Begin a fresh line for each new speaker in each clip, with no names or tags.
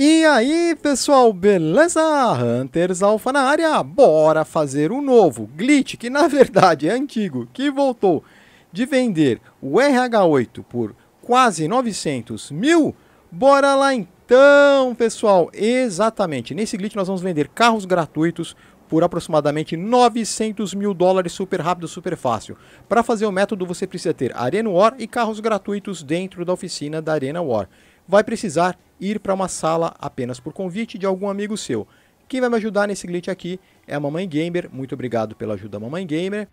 E aí, pessoal, beleza? Hunters Alpha na área. Bora fazer um novo glitch, que na verdade é antigo, que voltou de vender o RH8 por quase 900 mil. Bora lá então, pessoal. Exatamente, nesse glitch nós vamos vender carros gratuitos por aproximadamente 900 mil dólares super rápido, super fácil. Para fazer o método você precisa ter Arena War e carros gratuitos dentro da oficina da Arena War vai precisar ir para uma sala apenas por convite de algum amigo seu. Quem vai me ajudar nesse glitch aqui é a Mamãe Gamer. Muito obrigado pela ajuda, Mamãe Gamer.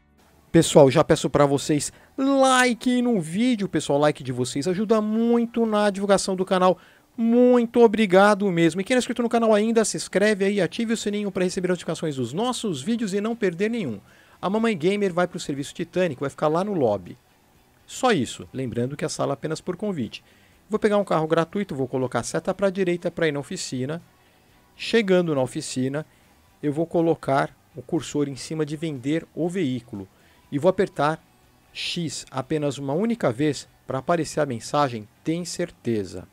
Pessoal, já peço para vocês like no vídeo, pessoal, like de vocês ajuda muito na divulgação do canal. Muito obrigado mesmo. E quem não é inscrito no canal ainda, se inscreve aí, ative o sininho para receber notificações dos nossos vídeos e não perder nenhum. A Mamãe Gamer vai para o serviço Titânico, vai ficar lá no lobby. Só isso, lembrando que a sala é apenas por convite. Vou pegar um carro gratuito, vou colocar seta para a direita para ir na oficina. Chegando na oficina, eu vou colocar o cursor em cima de vender o veículo e vou apertar X apenas uma única vez para aparecer a mensagem tem certeza.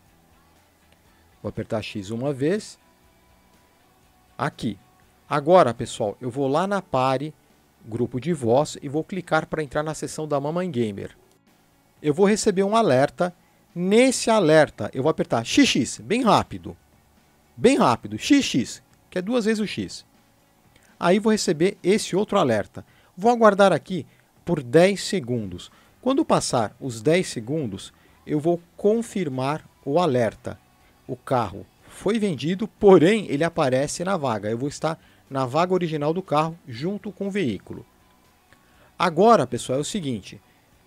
Vou apertar X uma vez. Aqui. Agora, pessoal, eu vou lá na pare, grupo de voz, e vou clicar para entrar na seção da Mamãe Gamer. Eu vou receber um alerta Nesse alerta, eu vou apertar XX, bem rápido. Bem rápido, XX, que é duas vezes o X. Aí vou receber esse outro alerta. Vou aguardar aqui por 10 segundos. Quando passar os 10 segundos, eu vou confirmar o alerta. O carro foi vendido, porém ele aparece na vaga. Eu vou estar na vaga original do carro junto com o veículo. Agora, pessoal, é o seguinte: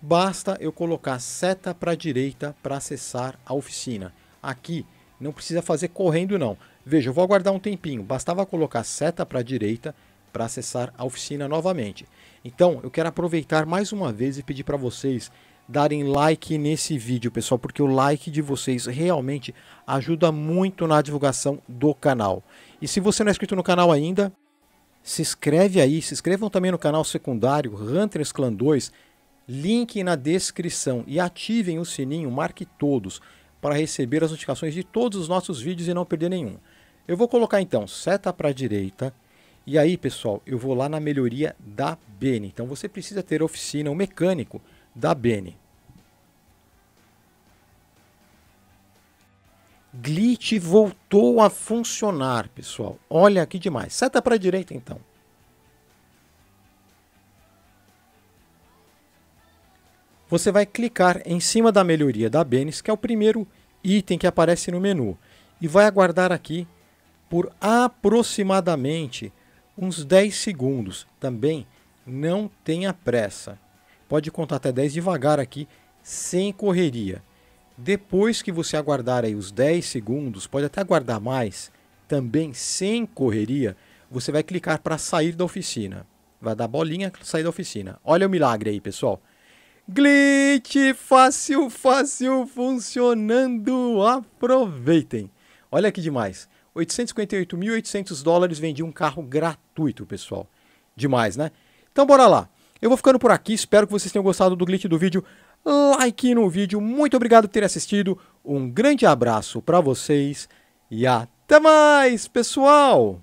Basta eu colocar seta para a direita para acessar a oficina. Aqui não precisa fazer correndo não. Veja, eu vou aguardar um tempinho. Bastava colocar seta para a direita para acessar a oficina novamente. Então, eu quero aproveitar mais uma vez e pedir para vocês darem like nesse vídeo, pessoal, porque o like de vocês realmente ajuda muito na divulgação do canal. E se você não é inscrito no canal ainda, se inscreve aí, se inscrevam também no canal secundário Hunters Clan 2, Link na descrição e ativem o sininho, marque todos, para receber as notificações de todos os nossos vídeos e não perder nenhum. Eu vou colocar então seta para a direita. E aí, pessoal, eu vou lá na melhoria da Bene. Então você precisa ter oficina, um mecânico da Bene. Glitch voltou a funcionar, pessoal. Olha que demais. Seta para a direita então. você vai clicar em cima da melhoria da Benes, que é o primeiro item que aparece no menu, e vai aguardar aqui por aproximadamente uns 10 segundos. Também não tenha pressa. Pode contar até 10 devagar aqui, sem correria. Depois que você aguardar aí os 10 segundos, pode até aguardar mais, também sem correria, você vai clicar para sair da oficina. Vai dar bolinha, sair da oficina. Olha o milagre aí, pessoal. Glitch fácil, fácil, funcionando. Aproveitem. Olha que demais. 858.800 dólares vendi um carro gratuito, pessoal. Demais, né? Então bora lá. Eu vou ficando por aqui. Espero que vocês tenham gostado do glitch do vídeo. Like no vídeo. Muito obrigado por ter assistido. Um grande abraço para vocês e até mais, pessoal.